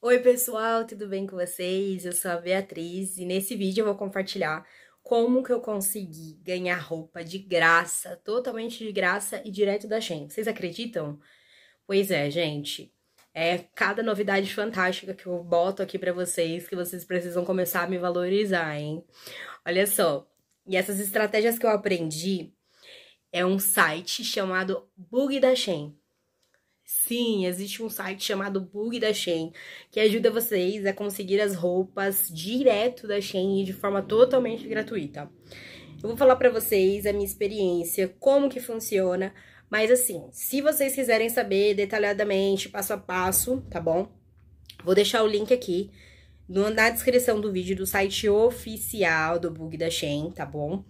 Oi, pessoal, tudo bem com vocês? Eu sou a Beatriz e nesse vídeo eu vou compartilhar como que eu consegui ganhar roupa de graça, totalmente de graça e direto da gente. Vocês acreditam? Pois é, gente. É cada novidade fantástica que eu boto aqui para vocês que vocês precisam começar a me valorizar, hein? Olha só. E essas estratégias que eu aprendi é um site chamado Bug da Shein. Sim, existe um site chamado Bug da Shein, que ajuda vocês a conseguir as roupas direto da Shein e de forma totalmente gratuita. Eu vou falar para vocês a minha experiência, como que funciona, mas assim, se vocês quiserem saber detalhadamente, passo a passo, tá bom? Vou deixar o link aqui na descrição do vídeo do site oficial do Bug da Shein, tá bom?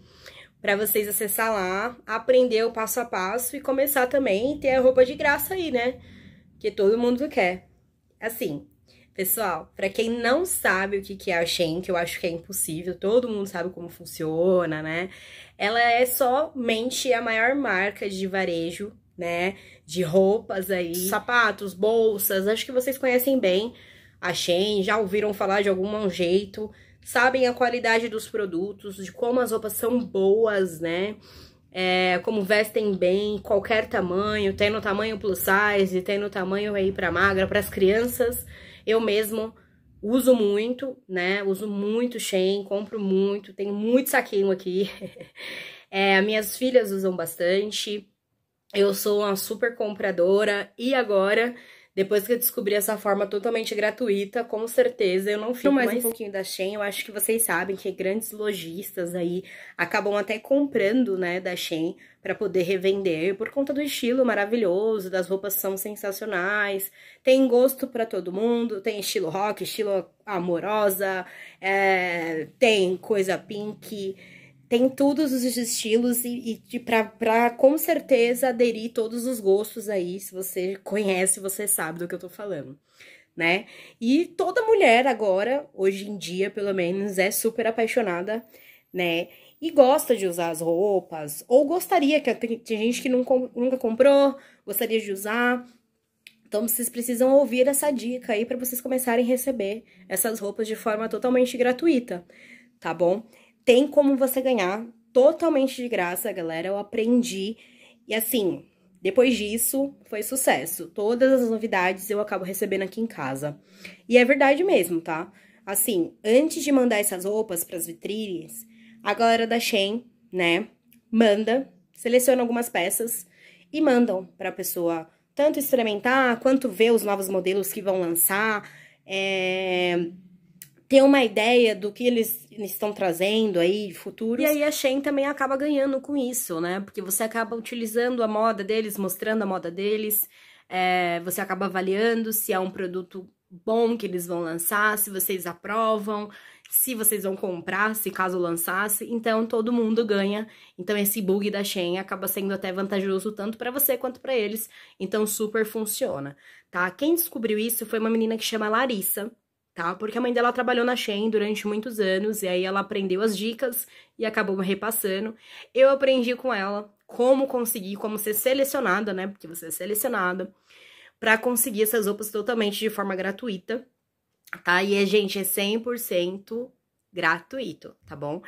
para vocês acessar lá, aprender o passo a passo e começar também a ter a roupa de graça aí, né? Que todo mundo quer. Assim, pessoal, para quem não sabe o que é a Shein, que eu acho que é impossível, todo mundo sabe como funciona, né? Ela é somente a maior marca de varejo, né? De roupas aí, sapatos, bolsas, acho que vocês conhecem bem a Shein, já ouviram falar de algum jeito, sabem a qualidade dos produtos, de como as roupas são boas, né? É, como vestem bem, qualquer tamanho, tem no tamanho plus size, tem no tamanho aí para magra, para as crianças. Eu mesmo uso muito, né? Uso muito Shein, compro muito, tenho muito saquinho aqui. é, minhas filhas usam bastante. Eu sou uma super compradora e agora depois que eu descobri essa forma totalmente gratuita, com certeza eu não fico mais, mais um pouquinho da Shein. Eu acho que vocês sabem que grandes lojistas aí acabam até comprando, né, da Shein para poder revender por conta do estilo maravilhoso, das roupas são sensacionais, tem gosto para todo mundo, tem estilo rock, estilo amorosa, é, tem coisa pink tem todos os estilos e, e pra, pra, com certeza aderir todos os gostos aí. Se você conhece, você sabe do que eu tô falando, né? E toda mulher agora, hoje em dia, pelo menos, é super apaixonada, né? E gosta de usar as roupas, ou gostaria, que tem, tem gente que nunca, nunca comprou, gostaria de usar. Então vocês precisam ouvir essa dica aí para vocês começarem a receber essas roupas de forma totalmente gratuita, tá bom? Tem como você ganhar totalmente de graça, galera. Eu aprendi. E assim, depois disso, foi sucesso. Todas as novidades eu acabo recebendo aqui em casa. E é verdade mesmo, tá? Assim, antes de mandar essas roupas para as vitrines, a galera da Shein, né, manda, seleciona algumas peças e mandam para a pessoa tanto experimentar quanto ver os novos modelos que vão lançar. É ter uma ideia do que eles estão trazendo aí, futuros. E aí a Shein também acaba ganhando com isso, né? Porque você acaba utilizando a moda deles, mostrando a moda deles, é, você acaba avaliando se é um produto bom que eles vão lançar, se vocês aprovam, se vocês vão comprar, se caso lançasse. Então todo mundo ganha. Então esse bug da Shein acaba sendo até vantajoso tanto para você quanto para eles. Então super funciona, tá? Quem descobriu isso foi uma menina que chama Larissa tá? Porque a mãe dela trabalhou na Shein durante muitos anos e aí ela aprendeu as dicas e acabou repassando. Eu aprendi com ela como conseguir, como ser selecionada, né? Porque você é selecionada para conseguir essas roupas totalmente de forma gratuita, tá? E, gente, é 100% gratuito, tá bom?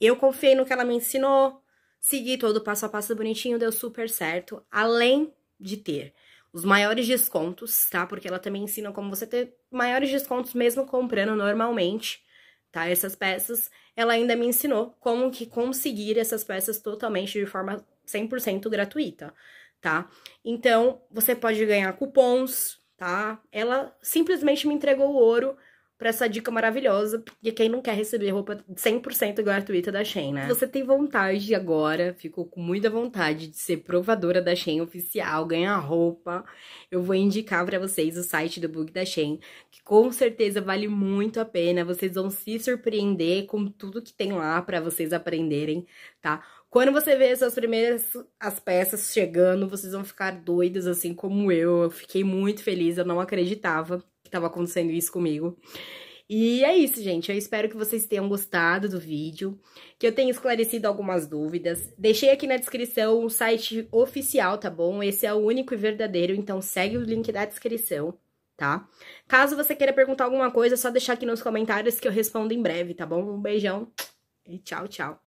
Eu confiei no que ela me ensinou, segui todo o passo a passo bonitinho, deu super certo, além de ter os maiores descontos, tá? Porque ela também ensina como você ter maiores descontos mesmo comprando normalmente, tá? Essas peças, ela ainda me ensinou como que conseguir essas peças totalmente de forma 100% gratuita, tá? Então, você pode ganhar cupons, tá? Ela simplesmente me entregou o ouro pra essa dica maravilhosa, porque quem não quer receber roupa 100% gratuita da Shein, né? Se você tem vontade agora, ficou com muita vontade de ser provadora da Shein oficial, ganhar roupa, eu vou indicar para vocês o site do Book da Shein, que com certeza vale muito a pena, vocês vão se surpreender com tudo que tem lá para vocês aprenderem, tá? Quando você vê essas primeiras as peças chegando, vocês vão ficar doidas, assim como eu. Eu fiquei muito feliz, eu não acreditava que estava acontecendo isso comigo. E é isso, gente. Eu espero que vocês tenham gostado do vídeo, que eu tenha esclarecido algumas dúvidas. Deixei aqui na descrição o um site oficial, tá bom? Esse é o único e verdadeiro, então segue o link da descrição, tá? Caso você queira perguntar alguma coisa, é só deixar aqui nos comentários que eu respondo em breve, tá bom? Um beijão e tchau, tchau.